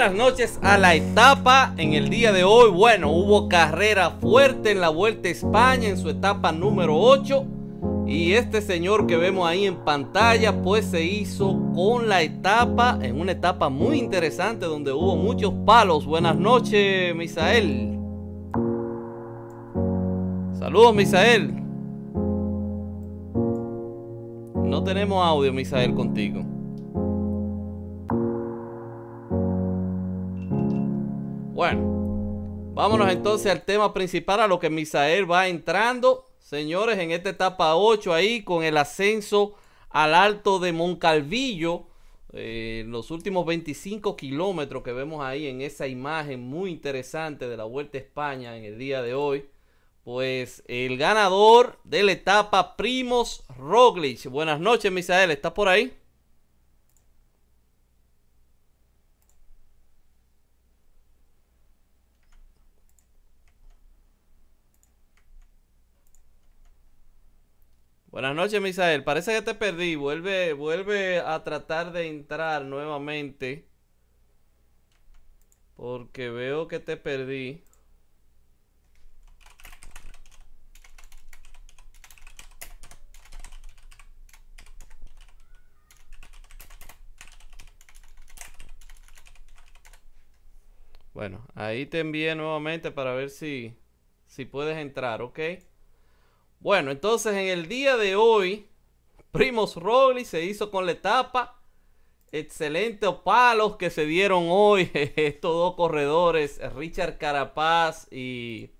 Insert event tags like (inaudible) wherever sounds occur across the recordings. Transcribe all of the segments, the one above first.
buenas noches a la etapa en el día de hoy. Bueno, hubo carrera fuerte en la Vuelta a España en su etapa número 8. Y este señor que vemos ahí en pantalla, pues se hizo con la etapa, en una etapa muy interesante donde hubo muchos palos. Buenas noches, Misael. Saludos, Misael. No tenemos audio, Misael, contigo. Vámonos entonces al tema principal, a lo que Misael va entrando, señores, en esta etapa 8 ahí con el ascenso al alto de Moncalvillo. Eh, los últimos 25 kilómetros que vemos ahí en esa imagen muy interesante de la Vuelta a España en el día de hoy. Pues el ganador de la etapa, Primos Roglic. Buenas noches, Misael. ¿Estás por ahí? Buenas noches, Misael. Parece que te perdí. Vuelve, vuelve a tratar de entrar nuevamente. Porque veo que te perdí. Bueno, ahí te envié nuevamente para ver si, si puedes entrar, ¿ok? Bueno, entonces en el día de hoy, Primos Roglic se hizo con la etapa. Excelentes palos que se dieron hoy (laughs) estos dos corredores, Richard Carapaz y,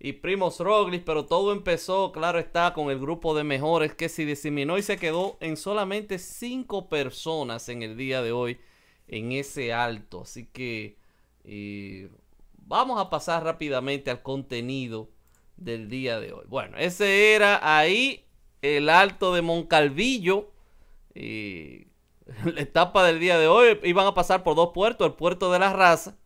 y Primos Roglic, pero todo empezó, claro está, con el grupo de mejores que se diseminó y se quedó en solamente cinco personas en el día de hoy en ese alto. Así que eh, vamos a pasar rápidamente al contenido del día de hoy. Bueno, ese era ahí el alto de Moncalvillo. Y (laughs) la etapa del día de hoy iban a pasar por dos puertos, el puerto de la raza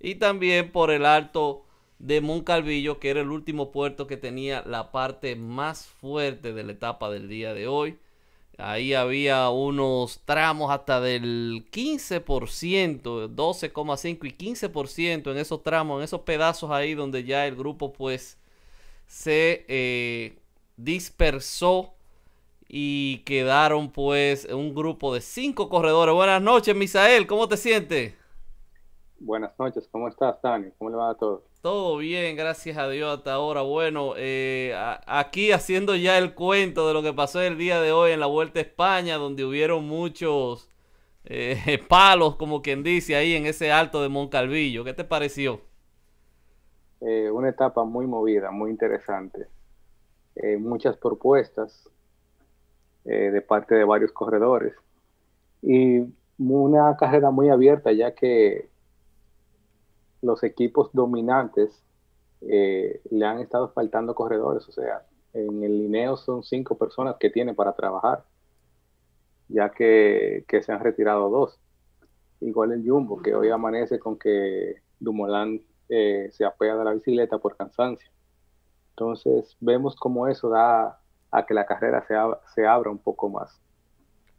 y también por el alto de Moncalvillo, que era el último puerto que tenía la parte más fuerte de la etapa del día de hoy. Ahí había unos tramos hasta del 15%, 12,5 y 15% en esos tramos, en esos pedazos ahí donde ya el grupo pues se eh, dispersó y quedaron pues un grupo de cinco corredores. Buenas noches, Misael, ¿cómo te sientes? Buenas noches, ¿cómo estás, Dani? ¿Cómo le va a todos? Todo bien, gracias a Dios hasta ahora. Bueno, eh, aquí haciendo ya el cuento de lo que pasó el día de hoy en la Vuelta a España, donde hubieron muchos eh, (laughs) palos, como quien dice, ahí en ese alto de Moncalvillo. ¿Qué te pareció? Eh, una etapa muy movida, muy interesante. Eh, muchas propuestas eh, de parte de varios corredores y una carrera muy abierta ya que los equipos dominantes le han estado faltando corredores, o sea, en el Lineo son cinco personas que tiene para trabajar, ya que, se han retirado dos. Igual el Jumbo, que hoy amanece con que Dumoulin eh, se apoya de la bicicleta por cansancio. Entonces vemos cómo eso da a que la carrera se, se abra un poco más.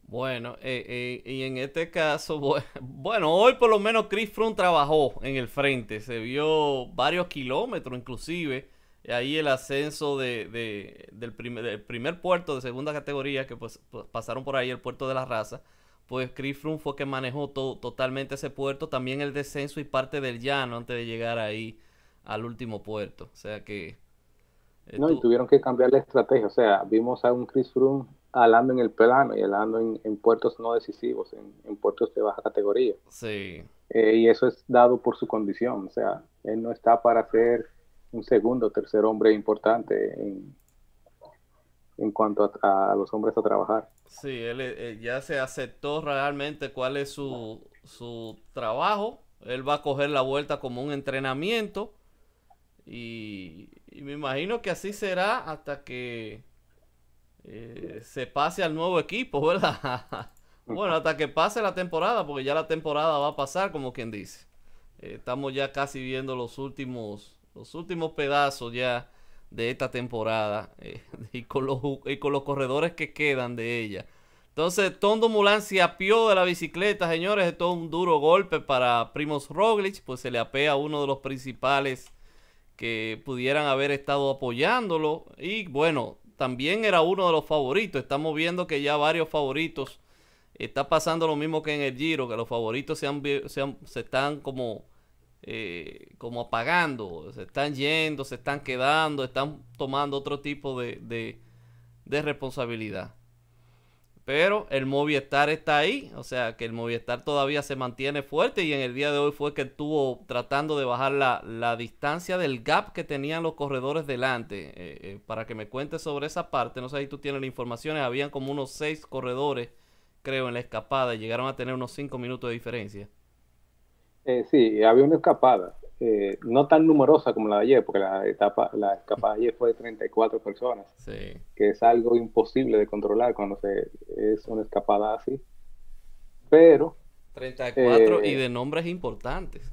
Bueno, eh, eh, y en este caso, (laughs) bueno, hoy por lo menos Chris Froome trabajó en el frente, se vio varios kilómetros inclusive, ahí el ascenso del, primer, puerto de segunda categoría que pues, pues, pasaron por ahí, el puerto de la raza, pues Chris Froome fue que manejó todo totalmente ese puerto, también el descenso y parte del llano antes de llegar ahí al último puerto. O sea que... Eh, no, y tuvieron que cambiar la estrategia. O sea, vimos a un Chris Froome alando en el plano y alando en, puertos no decisivos, en, puertos de baja categoría. Sí. Eh, y eso es dado por su condición. O sea, él no está para ser un segundo o tercer hombre importante en, cuanto a, los hombres a trabajar. Sí, él, eh, eh, ya se aceptó realmente cuál es su, su trabajo. Él va a coger la vuelta como un entrenamiento. Y, me imagino que así será hasta que eh, se pase al nuevo equipo, (laughs) ¿verdad? bueno, hasta que pase la temporada, porque ya la temporada va a pasar, como quien dice. estamos ya casi viendo los últimos, los últimos pedazos ya de esta temporada eh, (laughs) y, con los, con los corredores que quedan de ella. Entonces, Tondo Mulan se apió de la bicicleta, señores. Esto es un duro golpe para Primos Roglic, pues se le apea a uno de los principales que pudieran haber estado apoyándolo. Y bueno, también era uno de los favoritos. Estamos viendo que ya varios favoritos. Está pasando lo mismo que en el Giro, que los favoritos se, se, han, se están como eh, como apagando, se están yendo, se están quedando, están tomando otro tipo de, responsabilidad. Pero el Movistar está ahí, o sea que el Movistar todavía se mantiene fuerte y en el día de hoy fue que estuvo tratando de bajar la, distancia del gap que tenían los corredores delante. Eh, eh, para que me cuentes sobre esa parte, no sé si tú tienes la información, habían como unos seis corredores, creo, en la escapada y llegaron a tener unos cinco minutos de diferencia. Eh, sí, había una escapada, eh, no tan numerosa como la de ayer, porque la, etapa, la escapada de ayer fue de 34 personas, sí. que es algo imposible de controlar cuando se, es una escapada así. Pero... 34 eh, y de nombres importantes.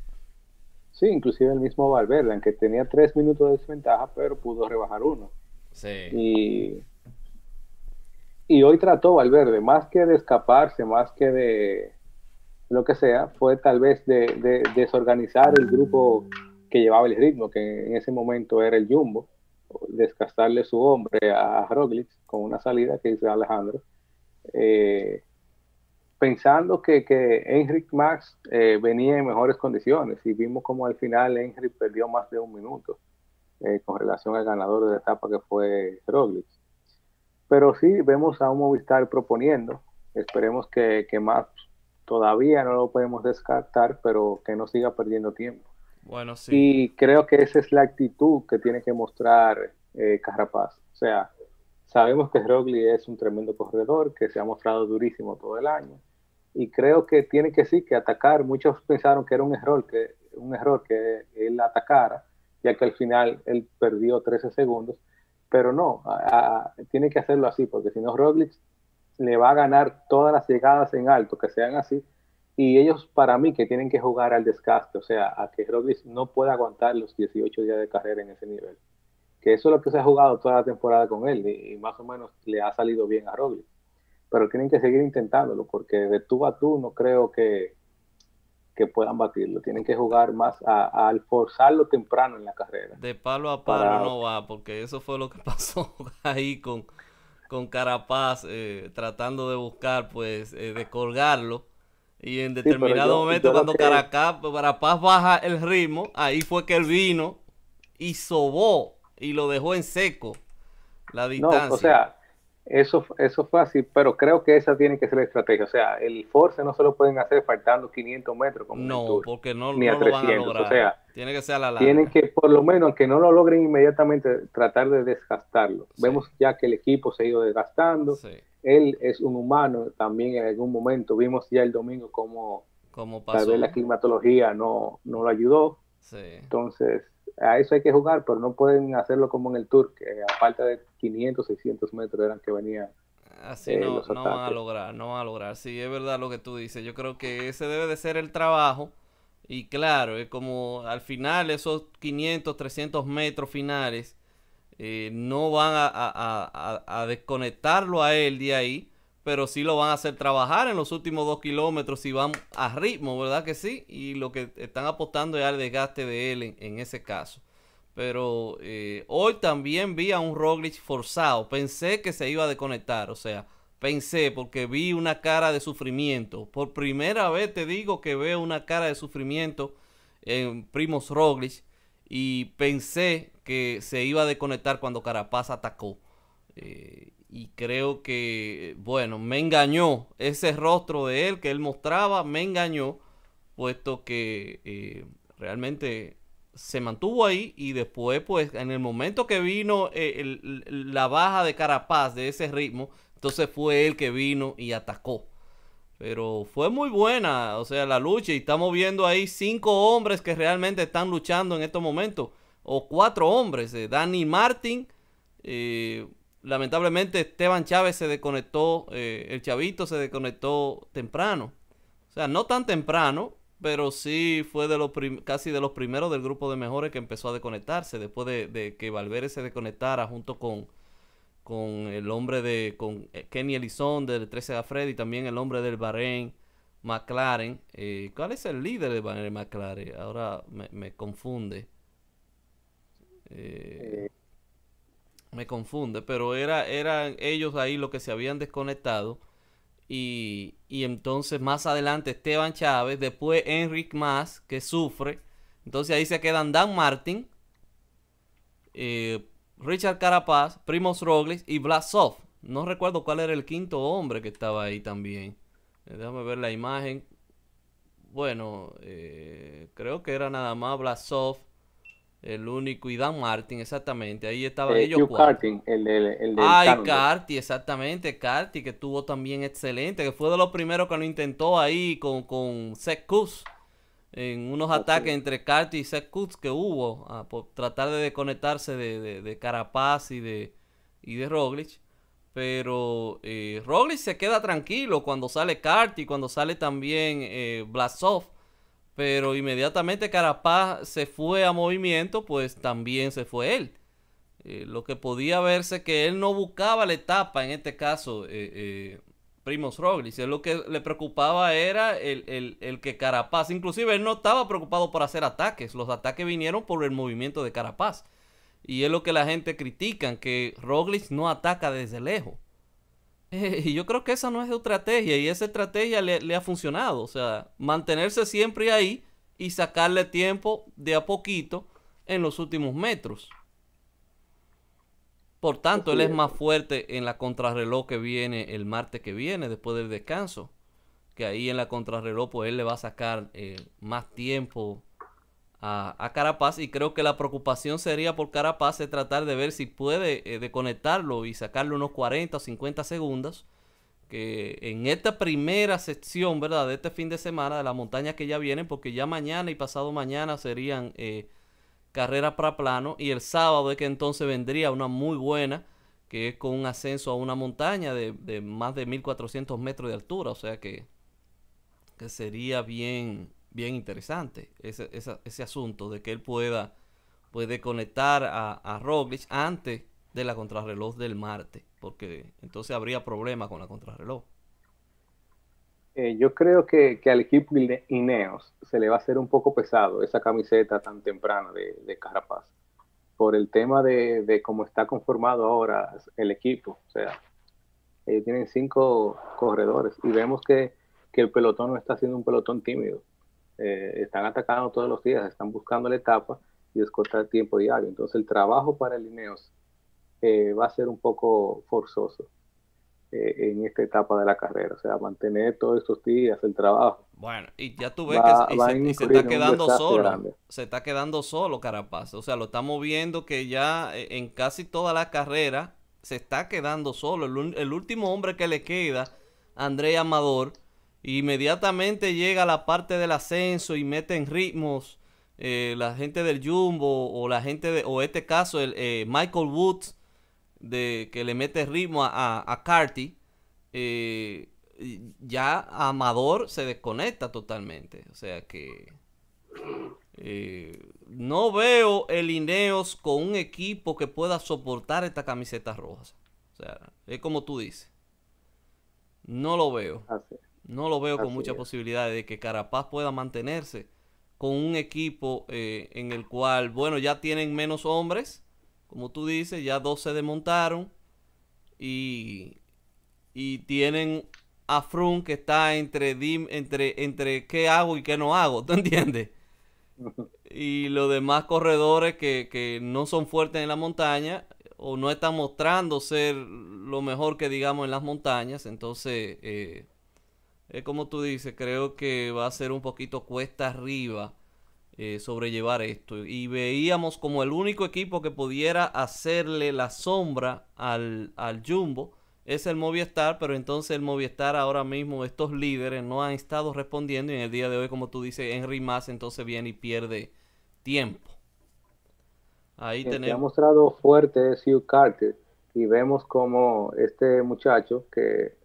Sí, inclusive el mismo Valverde, aunque tenía tres minutos de desventaja, pero pudo rebajar uno. Sí. Y, y hoy trató Valverde, más que de escaparse, más que de lo que sea, fue tal vez de, desorganizar el grupo que llevaba el ritmo, que en ese momento era el Jumbo, descastarle su hombre a Roglic con una salida que hizo Alejandro, eh, pensando que, que Enric Max eh, venía en mejores condiciones y vimos como al final Enric perdió más de un minuto eh, con relación al ganador de la etapa que fue Roglic. Pero sí vemos a un Movistar proponiendo, esperemos que, Max todavía no lo podemos descartar, pero que no siga perdiendo tiempo. Bueno, sí. Y creo que esa es la actitud que tiene que mostrar eh, Carrapaz. O sea, sabemos que Rogli es un tremendo corredor, que se ha mostrado durísimo todo el año. Y creo que tiene que sí, que atacar. Muchos pensaron que era un error que, un error que él atacara, ya que al final él perdió 13 segundos. Pero no, tiene que hacerlo así, porque si no, Roglic le va a ganar todas las llegadas en alto, que sean así. Y ellos, para mí, que tienen que jugar al desgaste, o sea, a que Robles no pueda aguantar los 18 días de carrera en ese nivel. Que eso es lo que se ha jugado toda la temporada con él, y, más o menos le ha salido bien a Robles. Pero tienen que seguir intentándolo, porque de tú a tú no creo que, que puedan batirlo. Tienen que jugar más al forzarlo temprano en la carrera. De palo a palo no va, porque eso fue lo que (laughs) pasó ahí con, con Carapaz eh, tratando de buscar, pues, eh, de colgarlo. Y en determinado momento, cuando Carapaz, baja el ritmo, ahí fue que él vino y sobó y lo dejó en seco la distancia. o sea, eso, eso fácil, pero creo que esa tiene que ser la estrategia. O sea, el force no se lo pueden hacer faltando 500 metros como No, porque no, van a o sea, tiene que ser a la larga. Tienen que, por lo menos, aunque no lo logren inmediatamente, tratar de desgastarlo. Vemos ya que el equipo se ha ido desgastando. Él es un humano también en algún momento. Vimos ya el domingo cómo como pasó. la climatología no, no lo ayudó. Entonces, a eso hay que jugar, pero no pueden hacerlo como en el Tour, que a falta de 500, 600 metros eran que venía Así eh, no, van a lograr, no van a lograr. Sí, es verdad lo que tú dices. Yo creo que ese debe de ser el trabajo. Y claro, es como al final esos 500, 300 metros finales eh, no van a, a desconectarlo a él de ahí pero sí lo van a hacer trabajar en los últimos dos kilómetros y van a ritmo, ¿verdad que sí? Y lo que están apostando es al desgaste de él en, ese caso. Pero eh, hoy también vi a un Roglic forzado. Pensé que se iba a desconectar, o sea, pensé porque vi una cara de sufrimiento. Por primera vez te digo que veo una cara de sufrimiento en Primos Roglic y pensé que se iba a desconectar cuando Carapaz atacó. Eh, y creo que, bueno, me engañó ese rostro de él que él mostraba, me engañó, puesto que eh, realmente se mantuvo ahí y después, pues, en el momento que vino eh, la baja de Carapaz de ese ritmo, entonces fue él que vino y atacó. Pero fue muy buena, o sea, la lucha y estamos viendo ahí cinco hombres que realmente están luchando en estos momentos, o cuatro hombres, de eh, Danny Martin, eh, lamentablemente Esteban Chávez se desconectó, eh, el chavito se desconectó temprano. O sea, no tan temprano, pero sí fue de los casi de los primeros del grupo de mejores que empezó a desconectarse, después de, que Valverde se desconectara junto con, con el hombre de con eh, Kenny Ellison del 13 a Freddy, también el hombre del Bahrein. McLaren, eh, ¿cuál es el líder del Bahrein McLaren? Ahora me, me confunde. Eh, me confunde, pero era, eran ellos ahí los que se habían desconectado. Y, y entonces más adelante Esteban Chávez, después Enric Más, que sufre. Entonces ahí se quedan Dan Martin, eh, Richard Carapaz, primos Roglic y Blasov. No recuerdo cuál era el quinto hombre que estaba ahí también. Eh, déjame ver la imagen. Bueno, eh, creo que era nada más Blasov el único, y Dan Martin, exactamente. Ahí estaba eh, ellos. Carty, el, de Carty, exactamente. Carty, que tuvo también excelente, que fue de los primeros que lo intentó ahí con, con Seth En unos ataques entre Carty y Seth que hubo, por tratar de desconectarse de, Carapaz y de, y de Roglic. Pero eh, Roglic se queda tranquilo cuando sale Carty, cuando sale también eh, Blasov pero inmediatamente Carapaz se fue a movimiento, pues también se fue él. Eh, lo que podía verse que él no buscaba la etapa, en este caso, eh, eh, Primos Roglic. lo que le preocupaba era el, que Carapaz, inclusive él no estaba preocupado por hacer ataques, los ataques vinieron por el movimiento de Carapaz. Y es lo que la gente critica, que Roglic no ataca desde lejos. (laughs) y yo creo que esa no es estrategia y esa estrategia le, ha funcionado. O sea, mantenerse siempre ahí y sacarle tiempo de a poquito en los últimos metros. Por tanto, él es más fuerte en la contrarreloj que viene el martes que viene, después del descanso. Que ahí en la contrarreloj, pues él le va a sacar eh, más tiempo a, Carapaz y creo que la preocupación sería por Carapaz es tratar de ver si puede eh, desconectarlo y sacarle unos 40 o 50 segundos que en esta primera sección, ¿verdad? De este fin de semana, de las montañas que ya vienen, porque ya mañana y pasado mañana serían eh, carreras para plano y el sábado es que entonces vendría una muy buena, que es con un ascenso a una montaña de, más de 1400 metros de altura, o sea que, que sería bien, bien interesante ese, ese, ese asunto de que él pueda puede conectar a, a Roglic antes de la contrarreloj del Marte porque entonces habría problemas con la contrarreloj. Eh, yo creo que, al equipo Ineos se le va a hacer un poco pesado esa camiseta tan temprana de, de Carapaz, por el tema de, cómo está conformado ahora el equipo. O sea, ellos eh, tienen cinco corredores y vemos que, que el pelotón no está siendo un pelotón tímido. Eh, están atacando todos los días, están buscando la etapa y es cortar el tiempo diario. Entonces el trabajo para el eh, va a ser un poco forzoso eh, en esta etapa de la carrera, o sea, mantener todos estos días el trabajo. Bueno, y ya tú que se, está quedando solo, se está quedando solo Carapaz, o sea, lo estamos viendo que ya eh, en casi toda la carrera se está quedando solo, el, el último hombre que le queda, André Amador, Inmediatamente llega la parte del ascenso y meten ritmos. Eh, la gente del Jumbo o la gente de, o este caso, el eh, Michael Woods, de, que le mete ritmo a, a, Carty, eh, ya Amador se desconecta totalmente. O sea que no veo el Ineos con un equipo que pueda soportar esta camiseta roja O sea, es como tú dices. No lo veo. Así no lo veo con muchas posibilidades de que Carapaz pueda mantenerse con un equipo eh, en el cual, bueno, ya tienen menos hombres, como tú dices, ya dos se desmontaron y, tienen a Frun que está entre, dim, entre, entre qué hago y qué no hago, (laughs) ¿tú entiendes? (laughs) y los demás corredores que, que no son fuertes en la montaña o no están mostrando ser lo mejor que digamos en las montañas, entonces... Eh, es como tú dices, creo que va a ser un poquito cuesta arriba eh, sobrellevar esto. Y veíamos como el único equipo que pudiera hacerle la sombra al, Jumbo es el Movistar, pero entonces el Movistar ahora mismo, estos líderes no han estado respondiendo y en el día de hoy, como tú dices, Henry Mass entonces viene y pierde tiempo. Ahí tenemos. ha mostrado fuerte es Carter y vemos como este muchacho que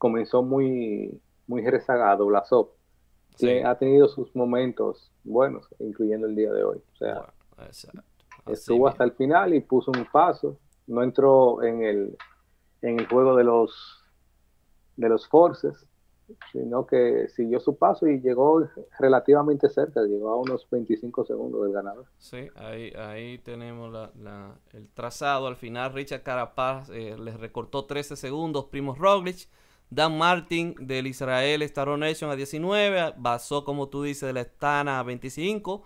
comenzó muy, muy rezagado, Blasov. Sí. ha tenido sus momentos buenos, incluyendo el día de hoy. O sea, estuvo hasta el final y puso un paso. No entró en el, en el juego de los, de los forces, sino que siguió su paso y llegó relativamente cerca, llegó a unos 25 segundos del ganador. Sí, ahí, ahí tenemos el trazado. Al final Richard Carapaz eh, les recortó 13 segundos, Primo Roglic Dan Martin del Israel Star Nation a 19. Basó, como tú dices, de la Estana a 25.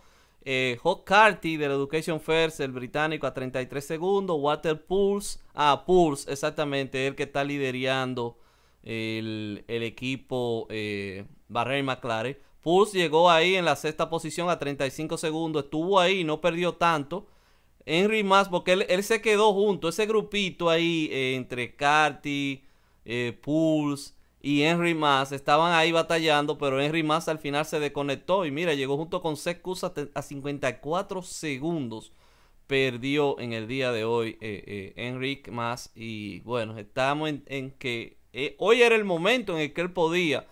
Eh, Carty del Education First, el británico, a 33 segundos. Walter Pulse, ah, Pulse, exactamente, el que está liderando el, equipo eh, McLaren. Pulse llegó ahí en la sexta posición a 35 segundos, estuvo ahí, no perdió tanto. Henry Mass, porque él, se quedó junto, ese grupito ahí eh, entre Carty, eh, Pools y Henry Mass estaban ahí batallando, pero Henry Mass al final se desconectó y mira, llegó junto con Seth a 54 segundos. Perdió en el día de hoy eh, eh Henry Mass y bueno, estamos en, en que eh, hoy era el momento en el que él podía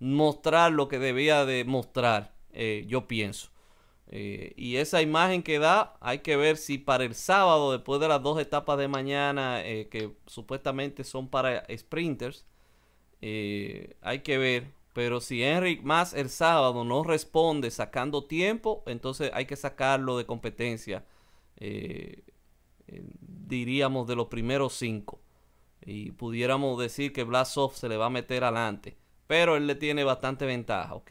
mostrar lo que debía de mostrar, eh, yo pienso. Eh, y esa imagen que da, hay que ver si para el sábado, después de las dos etapas de mañana, eh, que supuestamente son para sprinters, eh, hay que ver. Pero si Henry más el sábado no responde sacando tiempo, entonces hay que sacarlo de competencia, diríamos de los primeros cinco. Y pudiéramos decir que Blasov se le va a meter adelante. Pero él le tiene bastante ventaja, ¿ok?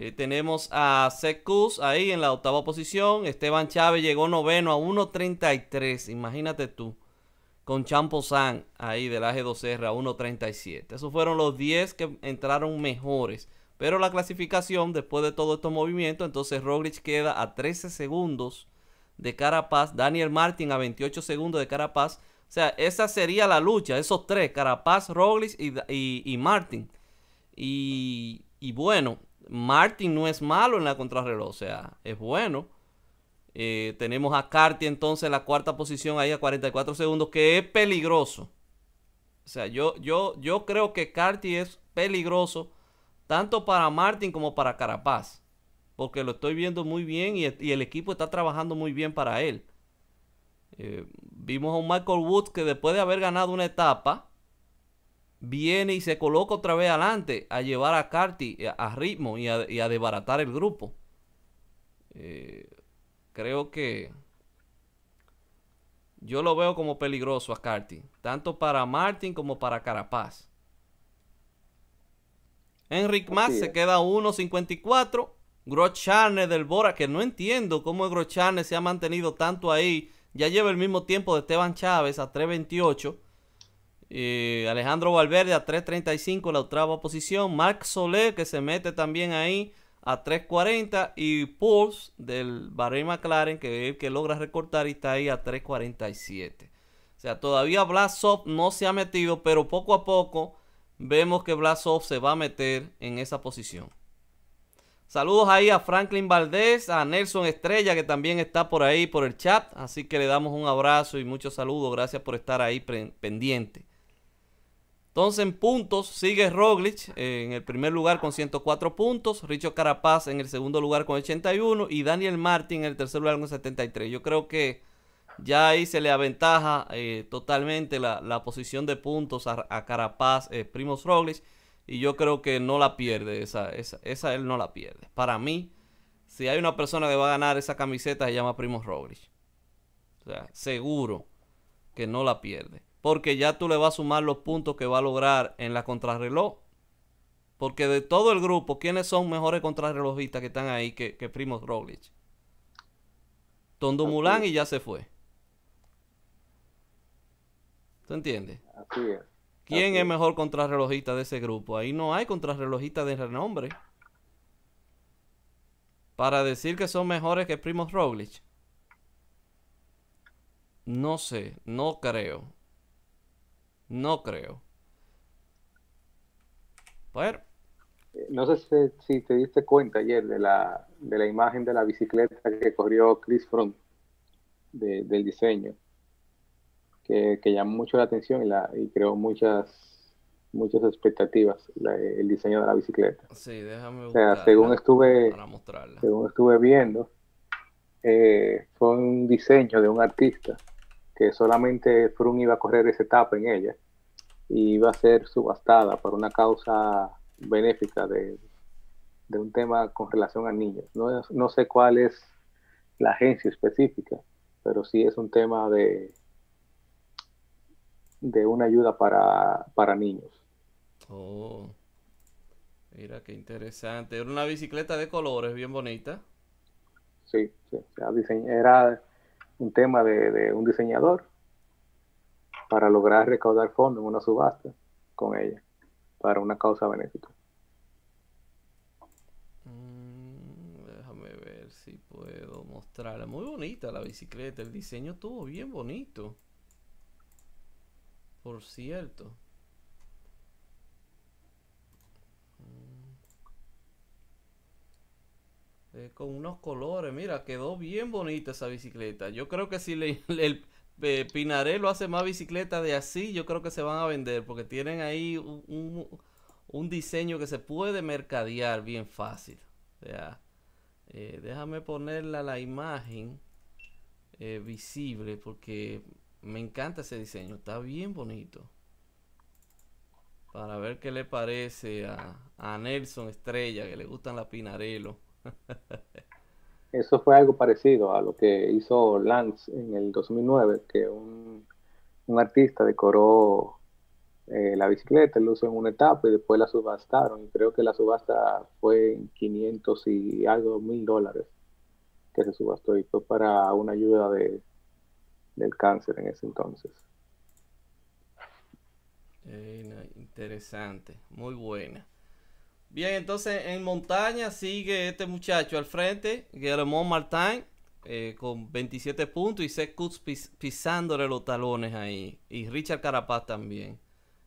Eh, tenemos a Secus ahí en la octava posición. Esteban Chávez llegó noveno a 1.33. Imagínate tú. Con Champo ahí del AG2R a 1.37. Esos fueron los 10 que entraron mejores. Pero la clasificación, después de todo estos movimientos, entonces Roglic queda a 13 segundos de Carapaz. Daniel Martin a 28 segundos de Carapaz. O sea, esa sería la lucha. Esos tres, Carapaz, Roglic y, y, y Martin. Y, y bueno, Martin no es malo en la contrarreloj, o sea, es bueno. Eh, tenemos a Carty entonces en la cuarta posición ahí a 44 segundos, que es peligroso. O sea, yo, yo, yo creo que Carty es peligroso tanto para Martin como para Carapaz. Porque lo estoy viendo muy bien y, el equipo está trabajando muy bien para él. Eh, vimos a un Michael Woods que después de haber ganado una etapa, viene y se coloca otra vez adelante a llevar a Carty a, ritmo y a, desbaratar el grupo. Eh, creo que yo lo veo como peligroso a Carty, tanto para Martin como para Carapaz. Enric Max se queda 1.54. Grocharne del Bora, que no entiendo cómo Grocharne se ha mantenido tanto ahí. Ya lleva el mismo tiempo de Esteban Chávez a 328. Eh, Alejandro Valverde a 3.35 la otra posición. Marc Soler que se mete también ahí a 3.40 y Pulse del Barry McLaren que, que logra recortar y está ahí a 3.47. O sea, todavía Blasov no se ha metido, pero poco a poco vemos que Blasov se va a meter en esa posición. Saludos ahí a Franklin Valdés, a Nelson Estrella que también está por ahí por el chat. Así que le damos un abrazo y muchos saludos. Gracias por estar ahí pendiente. Entonces en puntos sigue Roglic eh, en el primer lugar con 104 puntos, Richo Carapaz en el segundo lugar con 81 y Daniel Martin en el tercer lugar con 73. Yo creo que ya ahí se le aventaja eh, totalmente la, posición de puntos a, Carapaz, eh, Primos Roglic, y yo creo que no la pierde, esa, esa, él no la pierde. Para mí, si hay una persona que va a ganar esa camiseta, se llama Primos Roglic. O sea, seguro que no la pierde porque ya tú le vas a sumar los puntos que va a lograr en la contrarreloj. Porque de todo el grupo, ¿quiénes son mejores contrarrelojistas que están ahí que, que Primoz Roglic? Tondo y ya se fue. ¿Tú entiendes? Así es. ¿Quién es mejor contrarrelojista de ese grupo? Ahí no hay contrarrelojista de renombre. Para decir que son mejores que Primo Roglic. No sé, no creo. No creo. Pero. Eh, no sé si, te diste cuenta ayer de la, de la imagen de la bicicleta que corrió Chris Front del diseño, que, que, llamó mucho la atención y, la, y creó muchas muchas expectativas el diseño de la bicicleta. Sí, déjame según estuve según estuve viendo eh, fue un diseño de un artista que solamente Frun iba a correr esa etapa en ella y iba a ser subastada por una causa benéfica de, un tema con relación a niños. No, sé cuál es la agencia específica, pero sí es un tema de, de una ayuda para, para niños. Oh, mira qué interesante. Era una bicicleta de colores bien bonita. Sí, sí. Era un tema de, un diseñador para lograr recaudar fondos en una subasta con ella para una causa benéfica. Mm, déjame ver si puedo mostrarla. Muy bonita la bicicleta, el diseño todo bien bonito. Por cierto. Eh, con unos colores. Mira, quedó bien bonita esa bicicleta. Yo creo que si le, (laughs) el eh, Pinarello hace más bicicletas de así, yo creo que se van a vender porque tienen ahí un, diseño que se puede mercadear bien fácil. O eh, déjame ponerla la imagen visible porque me encanta ese diseño. Está bien bonito. Para ver qué le parece a, a Nelson Estrella, que le gustan las Pinarello. Eso fue algo parecido a lo que hizo Lance en el 2009, que un, artista decoró eh, la bicicleta, lo usó en una etapa y después la subastaron. Y creo que la subasta fue en 500 y algo mil dólares que se subastó y fue para una ayuda de, del cáncer en ese entonces. interesante, muy buena. Bien, entonces en montaña sigue este muchacho al frente, Guillermo Martín, eh, con 27 puntos y Seth Kutz pisándole los talones ahí. Y Richard Carapaz también,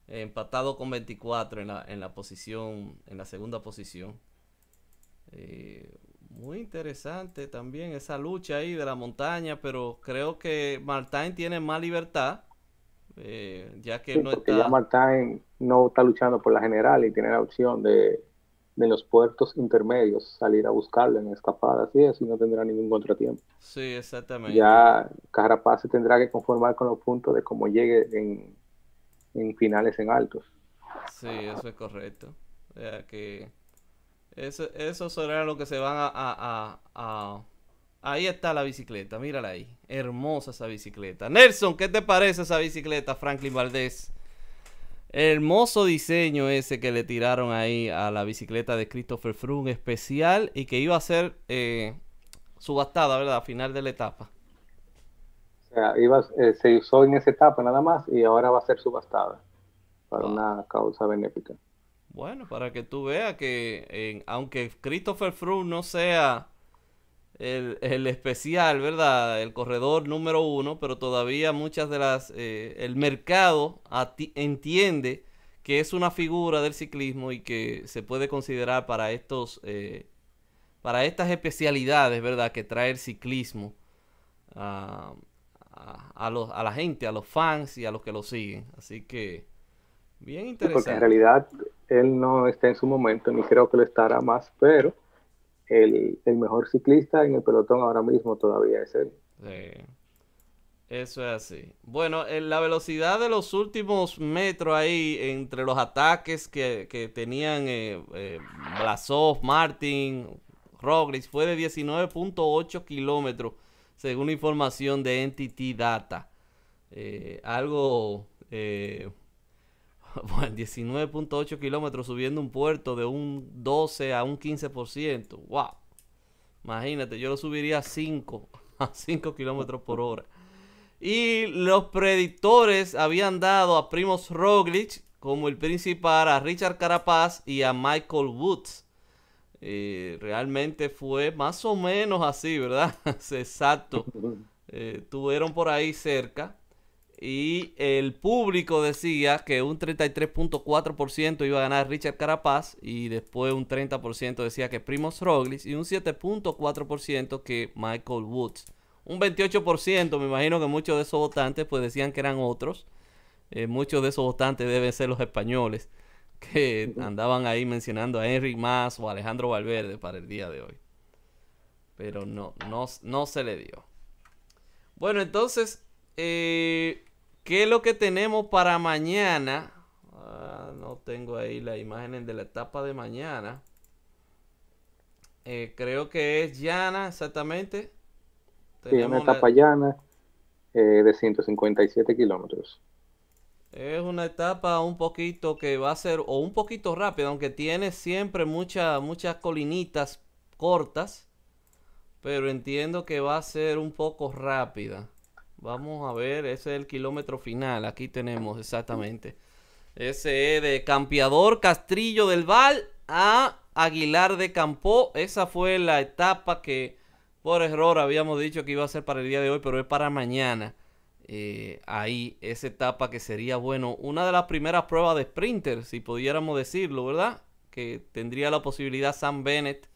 empatado con 24 en la, en la posición, en la segunda posición. Eh, muy interesante también esa lucha ahí de la montaña, pero creo que Martín tiene más libertad. Eh, ya que no está. Martín no está luchando por la general y tiene la opción de, de los puertos intermedios, salir a buscarlo en escapadas y así no tendrá ningún contratiempo. Sí, exactamente. Ya Carapaz se tendrá que conformar con los puntos de cómo llegue en, finales en altos. Sí, eso es correcto. O sea, que eso, eso será lo que se van a, a, a... Ahí está la bicicleta, mírala ahí. Hermosa esa bicicleta. Nelson, ¿qué te parece esa bicicleta, Franklin Valdés? Hermoso diseño ese que le tiraron ahí a la bicicleta de Christopher Froome especial y que iba a ser eh, subastada, ¿verdad? A final de la etapa. O sea, eh, se usó en esa etapa nada más y ahora va a ser subastada para una causa benéfica. Bueno, para que tú veas que aunque Christopher Froome no sea el, especial, ¿verdad? El corredor número uno, pero todavía muchas de las... Eh, el mercado entiende que es una figura del ciclismo y que se puede considerar para estos... Eh, para estas especialidades, ¿verdad? Que trae el ciclismo ah, a, los, a la gente, a los fans y a los que lo siguen. Así que, bien interesante. porque en realidad él no está en su momento, ni creo que lo estará más, pero el, mejor ciclista en el pelotón ahora mismo todavía es él. Sí. Eso es así. Bueno, la velocidad de los últimos metros ahí, entre los ataques que, tenían eh, eh, Blasov, Martin, Roglic, fue de 19.8 kilómetros, según información de Entity Data. Eh, algo (laughs) bueno, 19.8 kilómetros subiendo un puerto de un 12 a un 15%. ¡Wow! Imagínate, yo lo subiría a 5, (laughs) a 5 kilómetros por hora. Y los predictores habían dado a Primos Roglic como el principal, a Richard Carapaz y a Michael Woods. Eh, realmente fue más o menos así, ¿verdad? (laughs) Exacto. Eh, estuvieron tuvieron por ahí cerca y el público decía que un 33.4% iba a ganar Richard Carapaz y después un 30% decía que Primoz Roglic y un 7.4% que Michael Woods. Un 28%, me imagino que muchos de esos votantes pues decían que eran otros. Eh, muchos de esos votantes deben ser los españoles que andaban ahí mencionando a Henry Mas o Alejandro Valverde para el día de hoy. Pero no, no, no se le dio. Bueno, entonces, eh, ¿Qué es lo que tenemos para mañana? Ah, no tengo ahí las imágenes de la etapa de mañana. Eh, creo que es llana, exactamente. una etapa llana eh, de 157 kilómetros. Es una etapa un poquito que va a ser, o un poquito rápida, aunque tiene siempre muchas muchas colinitas cortas, pero entiendo que va a ser un poco rápida. Vamos a ver, ese es el kilómetro final. Aquí tenemos exactamente. Ese es de Campeador, Castrillo del Val a Aguilar de Campó. Esa fue la etapa que por error habíamos dicho que iba a ser para el día de hoy, pero es para mañana. Eh, ahí, esa etapa que sería, bueno, una de las primeras pruebas de sprinter, si pudiéramos decirlo, ¿verdad? Que tendría la posibilidad Sam Bennett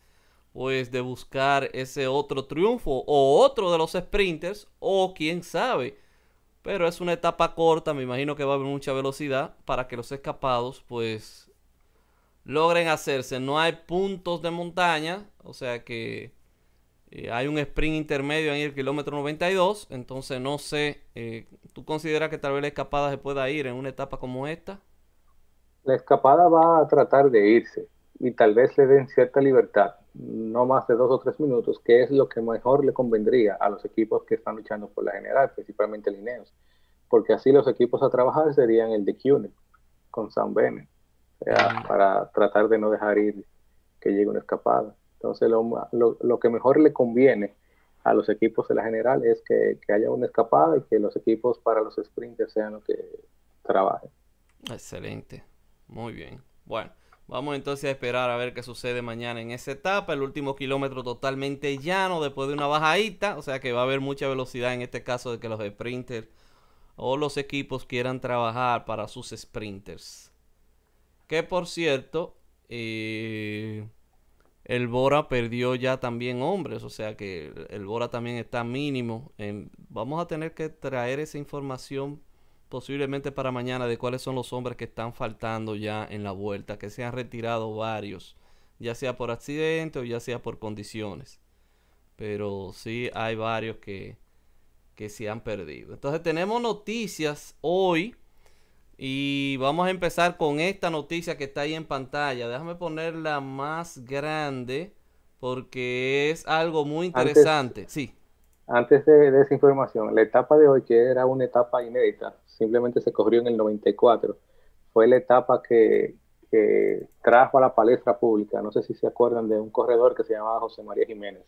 pues de buscar ese otro triunfo o otro de los sprinters o quién sabe. Pero es una etapa corta, me imagino que va a haber mucha velocidad para que los escapados pues logren hacerse. No hay puntos de montaña, o sea que eh, hay un sprint intermedio en el kilómetro 92, entonces no sé, eh, ¿tú consideras que tal vez la escapada se pueda ir en una etapa como esta? La escapada va a tratar de irse y tal vez le den cierta libertad no más de dos o tres minutos, que es lo que mejor le convendría a los equipos que están luchando por la general, principalmente el porque así los equipos a trabajar serían el de CUNE con San Bene, ah. para tratar de no dejar ir que llegue una escapada. Entonces, lo, lo, que mejor le conviene a los equipos de la general es que, que haya una escapada y que los equipos para los sprinters sean los que trabajen. Excelente, muy bien. Bueno. Vamos entonces a esperar a ver qué sucede mañana en esa etapa. El último kilómetro totalmente llano después de una bajadita. O sea que va a haber mucha velocidad en este caso de que los sprinters o los equipos quieran trabajar para sus sprinters. Que por cierto, eh, el Bora perdió ya también hombres. O sea que el Bora también está mínimo. vamos a tener que traer esa información posiblemente para mañana de cuáles son los hombres que están faltando ya en la vuelta, que se han retirado varios, ya sea por accidente o ya sea por condiciones. Pero sí hay varios que, se han perdido. Entonces tenemos noticias hoy. Y vamos a empezar con esta noticia que está ahí en pantalla. Déjame ponerla más grande porque es algo muy interesante. Antes, sí. Antes de, de, esa información, la etapa de hoy, que era una etapa inédita, simplemente se corrió en el 94. Fue la etapa que, trajo a la palestra pública, no sé si se acuerdan de un corredor que se llamaba José María Jiménez,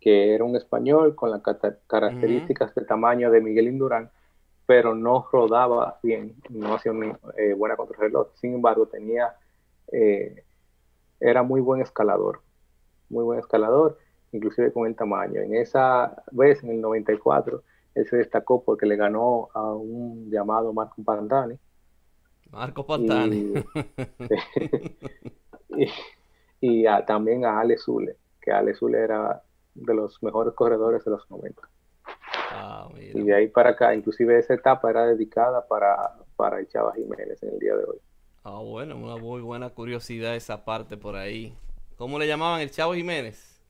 que era un español con las características del tamaño de Miguel Indurán, pero no rodaba bien, no hacía una eh, buena reloj... Sin embargo, tenía, eh, era muy buen escalador, muy buen escalador, inclusive con el tamaño. En esa vez, en el 94, él se destacó porque le ganó a un llamado Marco Pantani. Marco Pantani. Y, (laughs) eh, (laughs) también a Ale Zule, que Ale Zule era de los mejores corredores de los 90. Ah, Y de ahí para acá, inclusive esa etapa era dedicada para, para el Chava Jiménez en el día de hoy. Ah, bueno, una muy buena curiosidad esa parte por ahí. ¿Cómo le llamaban el Chavo Jiménez?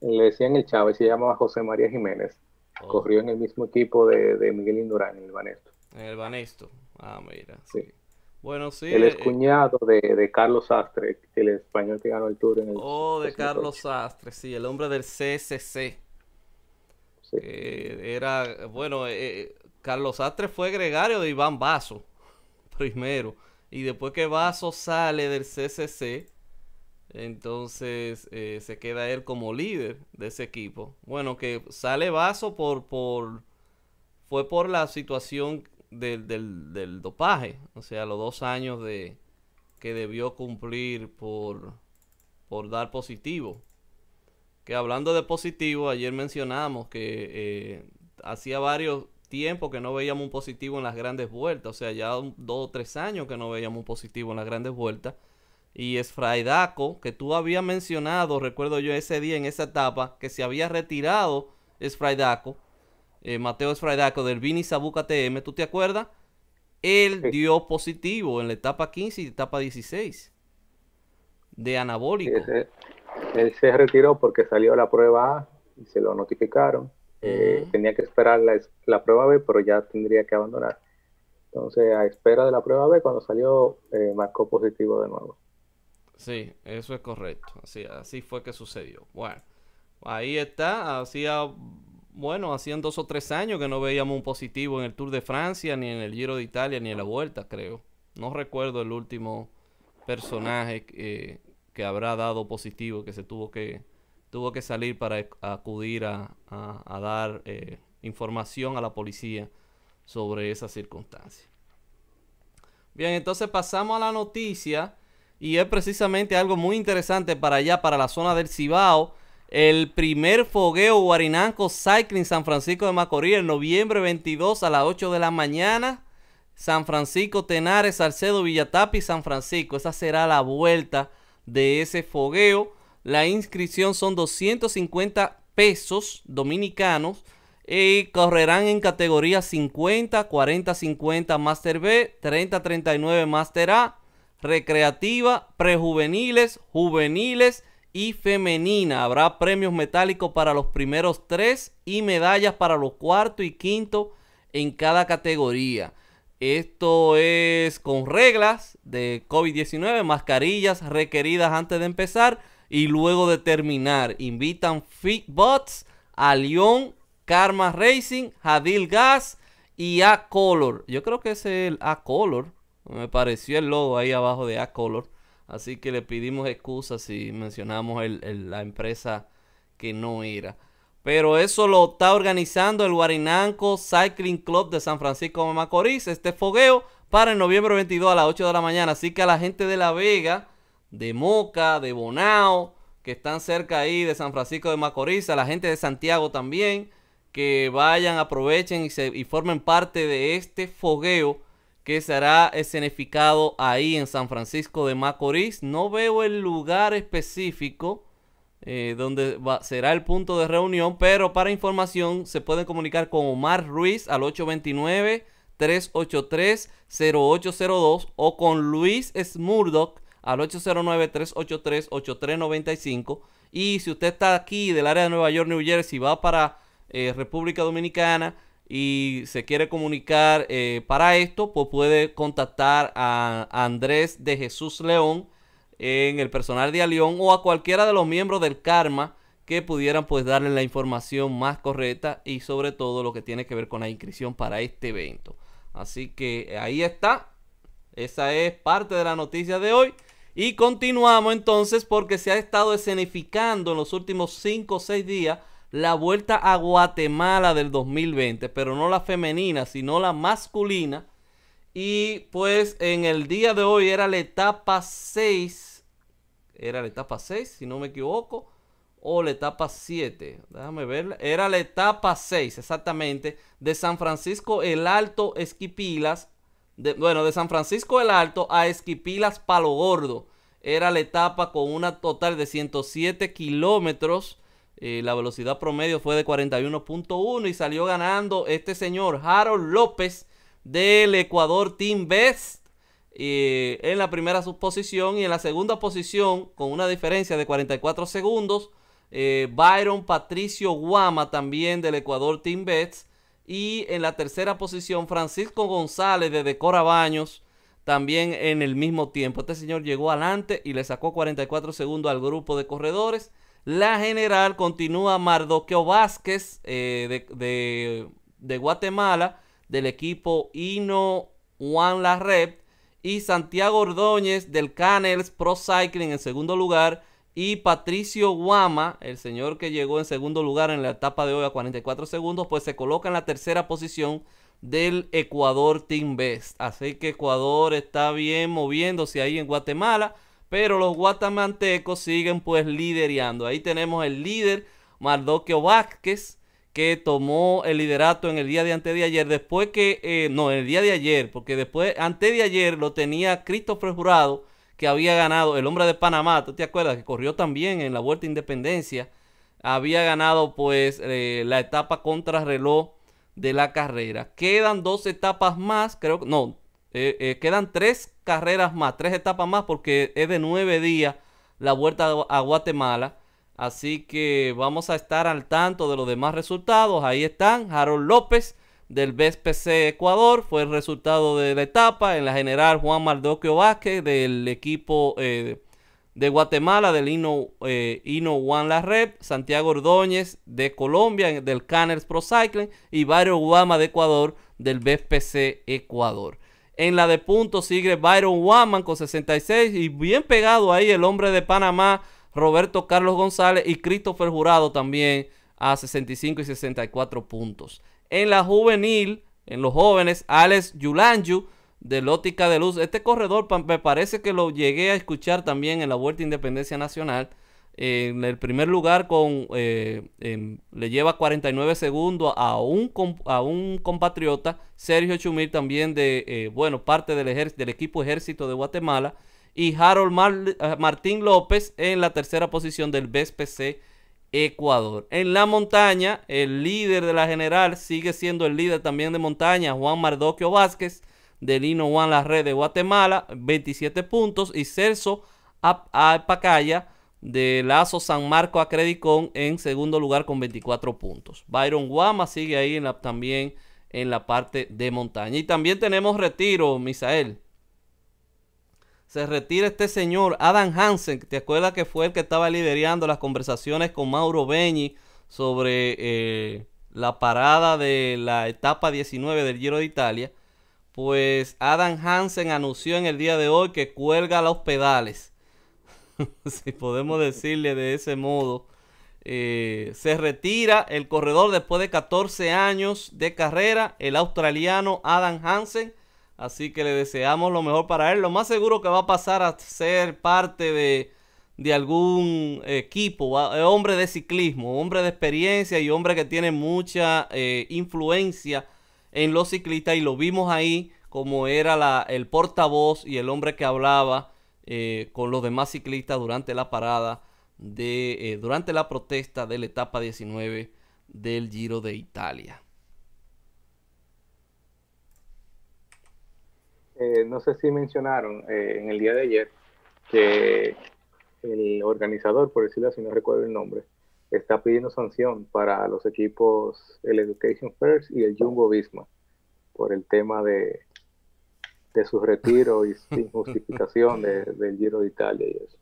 Le decían el Chavo se llamaba José María Jiménez. Corrió en el mismo equipo de, Miguel Indurán, en el Banesto. En el Banesto. Ah, mira. Sí. Bueno, sí. El eh, cuñado de, Carlos Astre, el español que ganó el Tour en el. Oh, de Carlos Sastre, sí, el hombre del CCC. Sí. Eh, era, bueno, eh, Carlos Astre fue gregario de Iván Vaso, (laughs) primero. Y después que Vaso sale del CCC, entonces eh, se queda él como líder de ese equipo. Bueno, que sale Vaso por, por fue por la situación del, del, dopaje. O sea, los dos años de que debió cumplir por, dar positivo. Que hablando de positivo, ayer mencionamos que eh, hacía varios tiempos que no veíamos un positivo en las grandes vueltas. O sea, ya dos o tres años que no veíamos un positivo en las grandes vueltas y Esfraidaco, que tú habías mencionado, recuerdo yo ese día en esa etapa, que se había retirado Esfraidaco, eh, Mateo Esfraidaco del Vini Sabuca TM, ¿tú te acuerdas? Él dio positivo en la etapa 15 y etapa 16 de anabólico. él se retiró porque salió la prueba A y se lo notificaron. Eh, tenía que esperar la, la, prueba B, pero ya tendría que abandonar. Entonces, a espera de la prueba B, cuando salió, eh, marcó positivo de nuevo. Sí, eso es correcto. Así, así fue que sucedió. Bueno, ahí está. Hacía, bueno, hacían dos o tres años que no veíamos un positivo en el Tour de Francia, ni en el Giro de Italia, ni en la Vuelta, creo. No recuerdo el último personaje eh, que habrá dado positivo, que se tuvo que, tuvo que salir para acudir a, dar eh, información a la policía sobre esa circunstancia. Bien, entonces pasamos a la noticia y es precisamente algo muy interesante para allá, para la zona del Cibao. El primer fogueo Guarinanco Cycling San Francisco de Macorís, el noviembre 22 a las 8 de la mañana. San Francisco, Tenares, Salcedo, Villatapi, San Francisco. Esa será la vuelta de ese fogueo. La inscripción son 250 pesos dominicanos. Y correrán en categoría 50, 40, 50 Master B, 30, 39 Master A, recreativa, prejuveniles, juveniles y femenina. Habrá premios metálicos para los primeros tres y medallas para los cuarto y quinto en cada categoría. Esto es con reglas de COVID-19, mascarillas requeridas antes de empezar y luego de terminar. Invitan Fitbots a Karma Racing, Hadil Gas y A Color. Yo creo que es el A Color. Me pareció el logo ahí abajo de A-Color. Así que le pedimos excusas si mencionamos la empresa que no era. Pero eso lo está organizando el Guarinanco Cycling Club de San Francisco de Macorís. Este fogueo para el noviembre 22 a las 8 de la mañana. Así que a la gente de La Vega, de Moca, de Bonao, que están cerca ahí de San Francisco de Macorís, a la gente de Santiago también, que vayan, aprovechen y, se, y formen parte de este fogueo que será escenificado ahí en San Francisco de Macorís. No veo el lugar específico eh, donde será el punto de reunión, pero para información se pueden comunicar con Omar Ruiz al 829-383-0802 o con Luis Smurdock al 809-383-8395. Y si usted está aquí del área de Nueva York, New Jersey, va para eh, República Dominicana, y se quiere comunicar eh, para esto, pues puede contactar a, Andrés de Jesús León en el personal de Alión o a cualquiera de los miembros del Karma que pudieran pues darle la información más correcta y sobre todo lo que tiene que ver con la inscripción para este evento. Así que ahí está. Esa es parte de la noticia de hoy. Y continuamos entonces porque se ha estado escenificando en los últimos 5 o 6 días la vuelta a Guatemala del 2020, pero no la femenina, sino la masculina. Y pues en el día de hoy era la etapa 6. Era la etapa 6, si no me equivoco. O la etapa 7. Déjame verla. Era la etapa 6, exactamente. De San Francisco el Alto, Esquipilas. De, bueno, de San Francisco el Alto a Esquipilas Palo Gordo. Era la etapa con una total de 107 kilómetros. Eh, la velocidad promedio fue de 41.1 y salió ganando este señor Harold López del Ecuador Team Best eh, en la primera posición y en la segunda posición con una diferencia de 44 segundos. Eh, Byron Patricio Guama también del Ecuador Team Best y en la tercera posición Francisco González de Decora Baños también en el mismo tiempo. Este señor llegó adelante y le sacó 44 segundos al grupo de corredores. La general continúa Mardoqueo Vázquez eh, de, Guatemala, del equipo Hino Juan La Red, y Santiago Ordóñez del Canels Pro Cycling en segundo lugar, y Patricio Guama, el señor que llegó en segundo lugar en la etapa de hoy a 44 segundos, pues se coloca en la tercera posición del Ecuador Team Best. Así que Ecuador está bien moviéndose ahí en Guatemala pero los guatamantecos siguen pues lidereando. Ahí tenemos el líder Mardoqueo Vázquez que tomó el liderato en el día de antes de ayer, después que, eh, No, no, el día de ayer, porque después, antes de ayer lo tenía Christopher Jurado, que había ganado, el hombre de Panamá, ¿tú te acuerdas? Que corrió también en la Vuelta Independencia, había ganado pues eh, la etapa contrarreloj de la carrera. Quedan dos etapas más, creo, que... no, eh, eh, quedan tres carreras más, tres etapas más, porque es de nueve días la vuelta a Guatemala. Así que vamos a estar al tanto de los demás resultados. Ahí están, Harold López del BSPC Ecuador fue el resultado de la etapa. En la general, Juan maldoquio Vázquez del equipo eh, de Guatemala, del Ino, Ino One La Red, Santiago Ordóñez de Colombia, del Caners Pro Cycling y Barrio Guama de Ecuador del BSPC Ecuador. En la de puntos sigue Byron Waman con 66 y bien pegado ahí el hombre de Panamá, Roberto Carlos González y Christopher Jurado también a 65 y 64 puntos. En la juvenil, en los jóvenes, Alex Yulanju de Lótica de Luz. Este corredor me parece que lo llegué a escuchar también en la Vuelta a Independencia Nacional en el primer lugar con eh, em, le lleva 49 segundos a un, a un compatriota, Sergio Chumil también de, eh, bueno, parte del, del equipo ejército de Guatemala, y Harold eh, Martín López en la tercera posición del BSPC Ecuador. En la montaña, el líder de la general sigue siendo el líder también de montaña, Juan Mardoquio Vázquez, del Lino Juan La Red de Guatemala, 27 puntos, y Celso Apacaya de Lazo San Marco a Credicón en segundo lugar con 24 puntos. Byron Guama sigue ahí también en la parte de montaña. Y también tenemos retiro, Misael. Se retira este señor, Adam Hansen. ¿Te acuerdas que fue el que estaba liderando las conversaciones con Mauro Beñi sobre eh, la parada de la etapa 19 del Giro de Italia? Pues Adam Hansen anunció en el día de hoy que cuelga los pedales (laughs) si podemos decirle de ese modo, eh, se retira el corredor después de 14 años de carrera, el australiano Adam Hansen. Así que le deseamos lo mejor para él. Lo más seguro que va a pasar a ser parte de, algún equipo, eh, hombre de ciclismo, hombre de experiencia y hombre que tiene mucha eh, influencia en los ciclistas. Y lo vimos ahí como era el portavoz y el hombre que hablaba eh, con los demás ciclistas durante la parada de eh, durante la protesta de la etapa 19 del Giro de Italia. Eh, no sé si mencionaron en el día de ayer que el organizador, por decirlo así, no recuerdo el nombre, está pidiendo sanción para los equipos, el Education First y el Jumbo Visma, por el tema de, de su retiro y sin justificación de, del Giro de Italia y eso.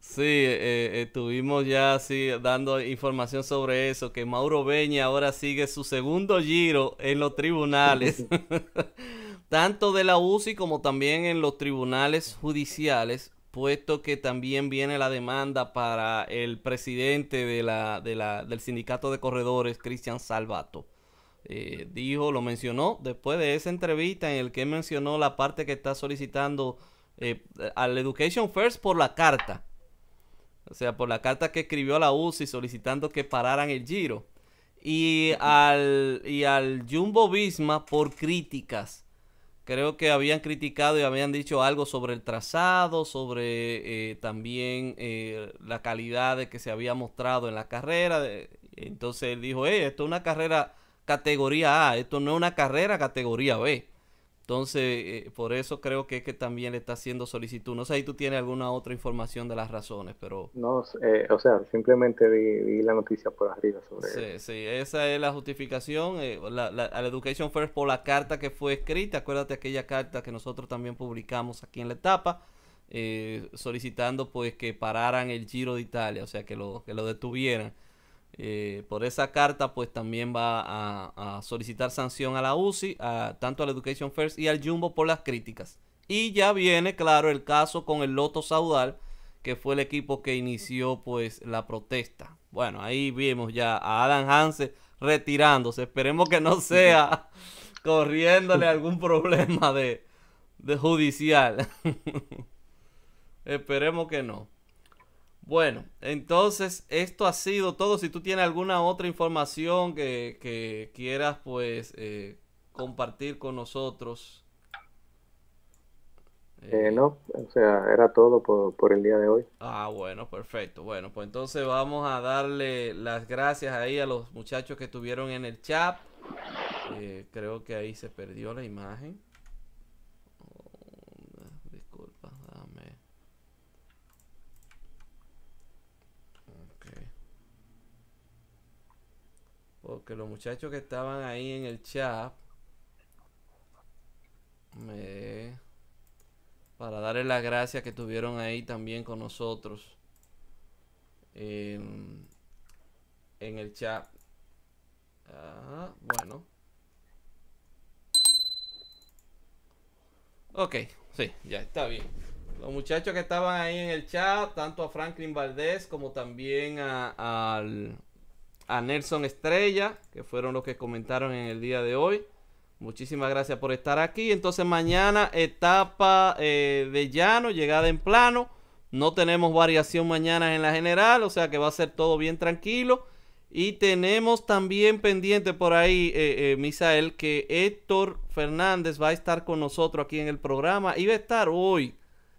Sí, eh, eh, estuvimos ya así dando información sobre eso, que Mauro Beña ahora sigue su segundo giro en los tribunales, (laughs) (laughs) tanto de la UCI como también en los tribunales judiciales, puesto que también viene la demanda para el presidente de la, de la, del sindicato de corredores, Cristian Salvato. Eh, dijo, lo mencionó después de esa entrevista en el que mencionó la parte que está solicitando eh, al Education First por la carta. O sea, por la carta que escribió a la UCI solicitando que pararan el giro. Y al, y al Jumbo Visma por críticas. Creo que habían criticado y habían dicho algo sobre el trazado, sobre eh, también la calidad de que se había mostrado en la carrera. Entonces él dijo, esto es una carrera categoría A, esto no es una carrera categoría B. Entonces, eh, por eso creo que es que también le está haciendo solicitud. No sé si tú tienes alguna otra información de las razones, pero... No, eh, o sea, simplemente vi la noticia por arriba sobre sí, eso. Sí, sí, esa es la justificación. Eh, al la, Education First por la carta que fue escrita. Acuérdate aquella carta que nosotros también publicamos aquí en la etapa, solicitando pues que pararan el Giro de Italia, o sea, que lo, que lo detuvieran. Eh, por esa carta, pues también va a, solicitar sanción a la UCI, a, tanto al Education First y al Jumbo por las críticas. Y ya viene, claro, el caso con el Loto Saudal, que fue el equipo que inició pues la protesta. Bueno, ahí vimos ya a Adam Hansen retirándose. Esperemos que no (laughs) sea corriéndole algún problema de judicial. (laughs) Esperemos que no. Bueno, entonces esto ha sido todo. Si tú tienes alguna otra información que, quieras pues eh, compartir con nosotros. Eh, no, o sea, era todo por, el día de hoy. Ah, bueno, perfecto. Bueno, pues entonces vamos a darle las gracias ahí a los muchachos que estuvieron en el chat. Eh, creo que ahí se perdió la imagen. Porque los muchachos que estaban ahí en el chat me para darle las gracias que estuvieron ahí también con nosotros en, el chat. Ah, bueno. Ok, sí, ya está bien. Los muchachos que estaban ahí en el chat, tanto a Franklin Valdés como también al, a Nelson Estrella, que fueron los que comentaron en el día de hoy. Muchísimas gracias por estar aquí. Entonces mañana etapa eh, de llano, llegada en plano. No tenemos variación mañana en la general, o sea que va a ser todo bien tranquilo. Y tenemos también pendiente por ahí, eh, eh, Misael, que Héctor Fernández va a estar con nosotros aquí en el programa. y va a estar hoy,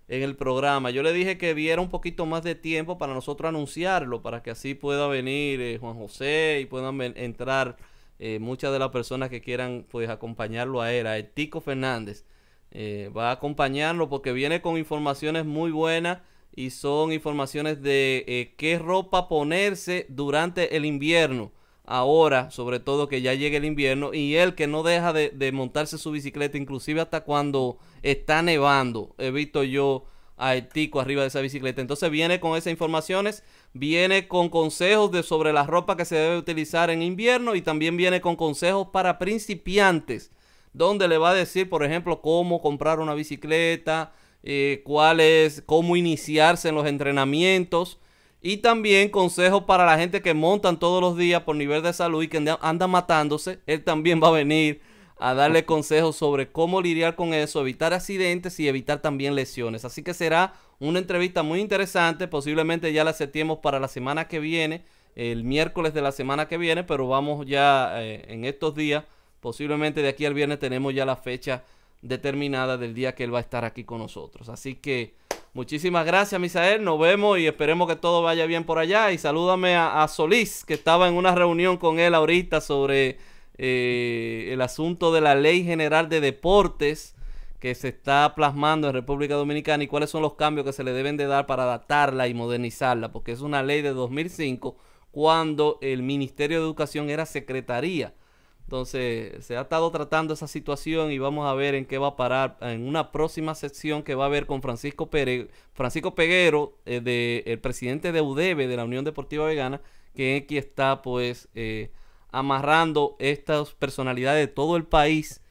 en el programa. Yo le dije que viera un poquito más de tiempo para nosotros anunciarlo, para que así pueda venir eh, Juan José y puedan entrar eh, muchas de las personas que quieran pues acompañarlo a él, a Tico Fernández. Eh, va a acompañarlo porque viene con informaciones muy buenas y son informaciones de qué ropa ponerse durante el invierno. Ahora, sobre todo que ya llegue el invierno y él que no deja de montarse su bicicleta, inclusive hasta cuando está nevando. He visto yo al tico arriba de esa bicicleta. Entonces viene con esas informaciones, viene con consejos de sobre la ropa que se debe utilizar en invierno y también viene con consejos para principiantes, donde le va a decir, por ejemplo, cómo comprar una bicicleta, eh, cuál es, cómo iniciarse en los entrenamientos. Y también consejos para la gente que montan todos los días por nivel de salud y que anda matándose. Él también va a venir a darle consejos sobre cómo lidiar con eso, evitar accidentes y evitar también lesiones. Así que será una entrevista muy interesante, posiblemente ya la aceptemos para la semana que viene, el miércoles de la semana que viene, pero vamos ya eh, en estos días, posiblemente de aquí al viernes tenemos ya la fecha determinada del día que él va a estar aquí con nosotros. Así que muchísimas gracias, Misael, nos vemos y esperemos que todo vaya bien por allá. Y salúdame a Solís, que estaba en una reunión con él ahorita sobre eh, el asunto de la ley general de deportes que se está plasmando en República Dominicana y cuáles son los cambios que se le deben de dar para adaptarla y modernizarla, porque es una ley de 2005 cuando el Ministerio de Educación era secretaría. Entonces se ha estado tratando esa situación y vamos a ver en qué va a parar en una próxima sección que va a haber con Francisco Pérez, Francisco Peguero, eh, de, el presidente de UDEBE, de la Unión Deportiva Vegana, que aquí está pues eh, amarrando estas personalidades de todo el país,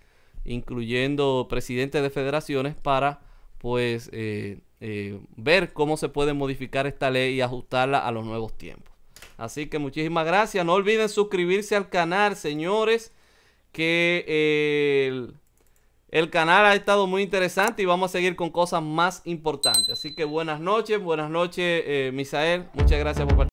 incluyendo presidentes de federaciones, para pues eh, eh, ver cómo se puede modificar esta ley y ajustarla a los nuevos tiempos. Así que muchísimas gracias. No olviden suscribirse al canal, señores, que eh, el, el canal ha estado muy interesante y vamos a seguir con cosas más importantes. Así que buenas noches, buenas noches, Misael. Muchas gracias por participar.